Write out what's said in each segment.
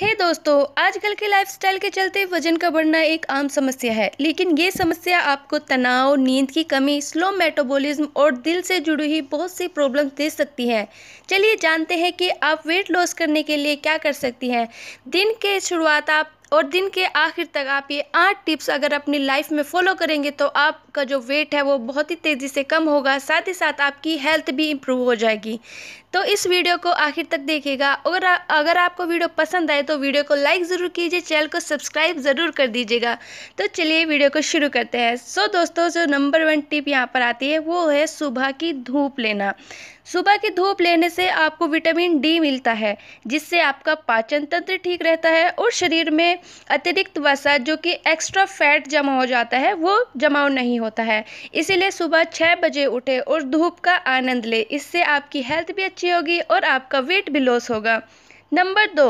हे hey दोस्तों आजकल के लाइफस्टाइल के चलते वजन का बढ़ना एक आम समस्या है लेकिन ये समस्या आपको तनाव नींद की कमी स्लो मेटाबॉलिज्म और दिल से जुड़ी हुई बहुत सी प्रॉब्लम दे सकती हैं चलिए जानते हैं कि आप वेट लॉस करने के लिए क्या कर सकती हैं दिन के शुरुआत आप और दिन के आखिर तक आप ये आठ टिप्स अगर अपनी लाइफ में फॉलो करेंगे तो आपका जो वेट है वो बहुत ही तेज़ी से कम होगा साथ ही साथ आपकी हेल्थ भी इम्प्रूव हो जाएगी तो इस वीडियो को आखिर तक देखिएगा और अगर आपको वीडियो पसंद आए तो वीडियो को लाइक ज़रूर कीजिए चैनल को सब्सक्राइब ज़रूर कर दीजिएगा तो चलिए वीडियो को शुरू करते हैं सो दोस्तों जो नंबर वन टिप यहाँ पर आती है वो है सुबह की धूप लेना सुबह की धूप लेने से आपको विटामिन डी मिलता है जिससे आपका पाचन तंत्र ठीक रहता है और शरीर में अतिरिक्त वसा जो कि एक्स्ट्रा फैट जमा हो जाता है वो जमा नहीं होता है इसीलिए सुबह छः बजे उठे और धूप का आनंद ले इससे आपकी हेल्थ भी अच्छी होगी और आपका वेट भी लॉस होगा नंबर दो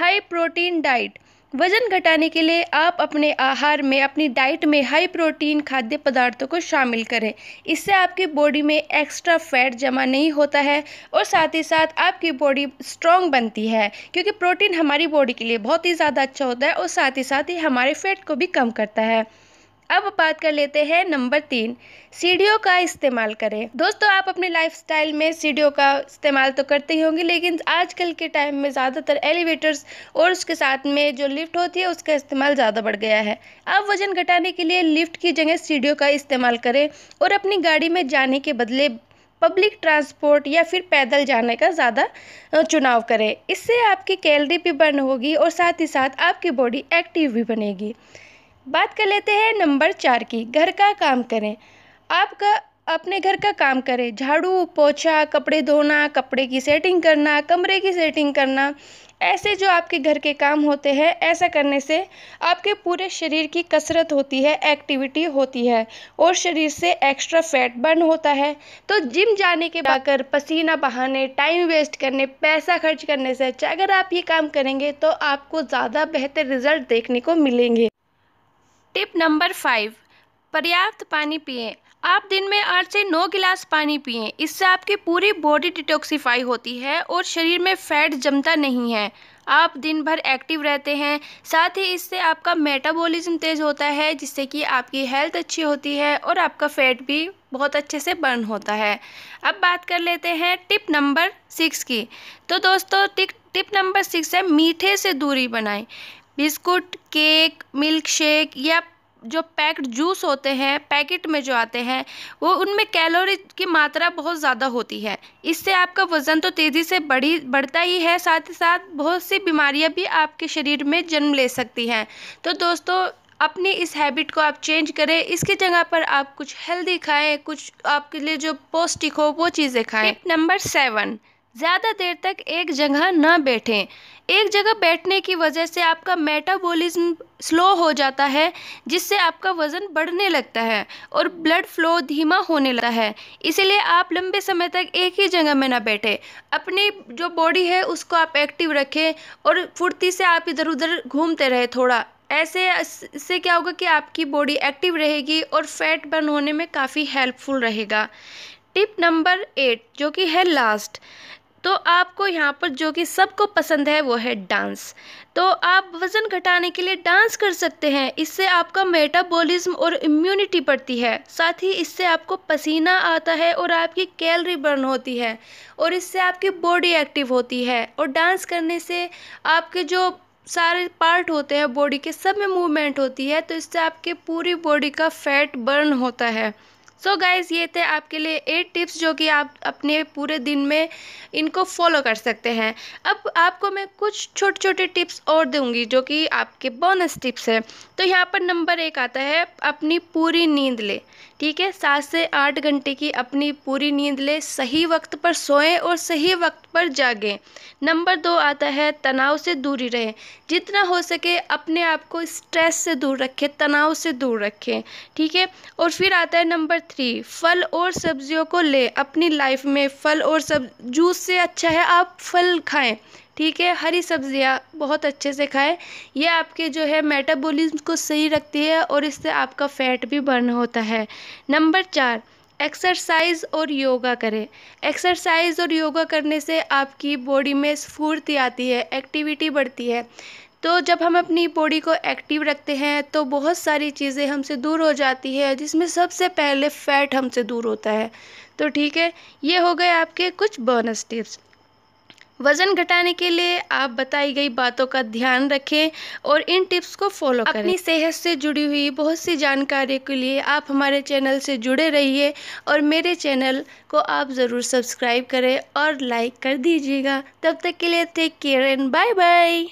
हाई प्रोटीन डाइट वज़न घटाने के लिए आप अपने आहार में अपनी डाइट में हाई प्रोटीन खाद्य पदार्थों को शामिल करें इससे आपकी बॉडी में एक्स्ट्रा फैट जमा नहीं होता है और साथ ही साथ आपकी बॉडी स्ट्रॉन्ग बनती है क्योंकि प्रोटीन हमारी बॉडी के लिए बहुत ही ज़्यादा अच्छा होता है और साथ ही साथ ही हमारे फैट को भी कम करता है अब बात कर लेते हैं नंबर तीन सीढ़ियों का इस्तेमाल करें दोस्तों आप अपने लाइफस्टाइल में सीढ़ियों का इस्तेमाल तो करते ही होंगे लेकिन आजकल के टाइम में ज़्यादातर एलिवेटर्स और उसके साथ में जो लिफ्ट होती है उसका इस्तेमाल ज़्यादा बढ़ गया है आप वजन घटाने के लिए लिफ्ट की जगह सीढ़ियों का इस्तेमाल करें और अपनी गाड़ी में जाने के बदले पब्लिक ट्रांसपोर्ट या फिर पैदल जाने का ज़्यादा चुनाव करें इससे आपकी कैलरी भी बर्न होगी और साथ ही साथ आपकी बॉडी एक्टिव भी बनेगी बात कर लेते हैं नंबर चार की घर का काम करें आपका अपने घर का काम करें झाड़ू पोछा कपड़े धोना कपड़े की सेटिंग करना कमरे की सेटिंग करना ऐसे जो आपके घर के काम होते हैं ऐसा करने से आपके पूरे शरीर की कसरत होती है एक्टिविटी होती है और शरीर से एक्स्ट्रा फैट बर्न होता है तो जिम जाने के बाद पसीना बहाने टाइम वेस्ट करने पैसा खर्च करने से अच्छा, अगर आप ये काम करेंगे तो आपको ज़्यादा बेहतर रिजल्ट देखने को मिलेंगे टिप नंबर फाइव पर्याप्त पानी पिए आप दिन में आठ से नौ गिलास पानी पिए इससे आपकी पूरी बॉडी डिटॉक्सीफाई होती है और शरीर में फैट जमता नहीं है आप दिन भर एक्टिव रहते हैं साथ ही इससे आपका मेटाबॉलिज्म तेज़ होता है जिससे कि आपकी हेल्थ अच्छी होती है और आपका फैट भी बहुत अच्छे से बर्न होता है अब बात कर लेते हैं टिप नंबर सिक्स की तो दोस्तों टिप टिप नंबर सिक्स है मीठे से दूरी बनाएं बिस्कुट केक मिल्क शेक या जो पैक्ड जूस होते हैं पैकेट में जो आते हैं वो उनमें कैलोरी की मात्रा बहुत ज़्यादा होती है इससे आपका वज़न तो तेज़ी से बढ़ी बढ़ता ही है साथ ही साथ बहुत सी बीमारियां भी आपके शरीर में जन्म ले सकती हैं तो दोस्तों अपनी इस हैबिट को आप चेंज करें इसकी जगह पर आप कुछ हेल्दी खाएं कुछ आपके लिए जो पौष्टिक हो वो चीज़ें खाएं नंबर सेवन ज़्यादा देर तक एक जगह न बैठें एक जगह बैठने की वजह से आपका मेटाबॉलिज्म स्लो हो जाता है जिससे आपका वज़न बढ़ने लगता है और ब्लड फ्लो धीमा होने लगता है इसीलिए आप लंबे समय तक एक ही जगह में ना बैठे अपनी जो बॉडी है उसको आप एक्टिव रखें और फुर्ती से आप इधर उधर घूमते रहे थोड़ा ऐसे इससे क्या होगा कि आपकी बॉडी एक्टिव रहेगी और फैट बर्न होने में काफ़ी हेल्पफुल रहेगा टिप नंबर एट जो कि है लास्ट तो आपको यहाँ पर जो कि सबको पसंद है वो है डांस तो आप वज़न घटाने के लिए डांस कर सकते हैं इससे आपका मेटाबॉलिज्म और इम्यूनिटी बढ़ती है साथ ही इससे आपको पसीना आता है और आपकी कैलरी बर्न होती है और इससे आपकी बॉडी एक्टिव होती है और डांस करने से आपके जो सारे पार्ट होते हैं बॉडी के सब में मूवमेंट होती है तो इससे आपके पूरी बॉडी का फैट बर्न होता है सो so गाइज़ ये थे आपके लिए एट टिप्स जो कि आप अपने पूरे दिन में इनको फॉलो कर सकते हैं अब आपको मैं कुछ छोटे छोटे टिप्स और दूंगी जो कि आपके बोनस टिप्स हैं तो यहाँ पर नंबर एक आता है अपनी पूरी नींद ले ठीक है सात से आठ घंटे की अपनी पूरी नींद लें सही वक्त पर सोएं और सही वक्त पर जागें नंबर दो आता है तनाव से दूरी रहें जितना हो सके अपने आप को स्ट्रेस से दूर रखें तनाव से दूर रखें ठीक है और फिर आता है नंबर थ्री फल और सब्जियों को लें अपनी लाइफ में फल और सब जूस से अच्छा है आप फल खाएँ ठीक है हरी सब्ज़ियाँ बहुत अच्छे से खाएँ ये आपके जो है मेटाबॉलिज़्म को सही रखती है और इससे आपका फ़ैट भी बर्न होता है नंबर चार एक्सरसाइज और योगा करें एक्सरसाइज और योगा करने से आपकी बॉडी में स्फूर्ति आती है एक्टिविटी बढ़ती है तो जब हम अपनी बॉडी को एक्टिव रखते हैं तो बहुत सारी चीज़ें हमसे दूर हो जाती है जिसमें सबसे पहले फ़ैट हमसे दूर होता है तो ठीक है ये हो गए आपके कुछ बोनस टिप्स वज़न घटाने के लिए आप बताई गई बातों का ध्यान रखें और इन टिप्स को फॉलो करें अपनी सेहत से जुड़ी हुई बहुत सी जानकारी के लिए आप हमारे चैनल से जुड़े रहिए और मेरे चैनल को आप ज़रूर सब्सक्राइब करें और लाइक कर दीजिएगा तब तक के लिए take care and bye bye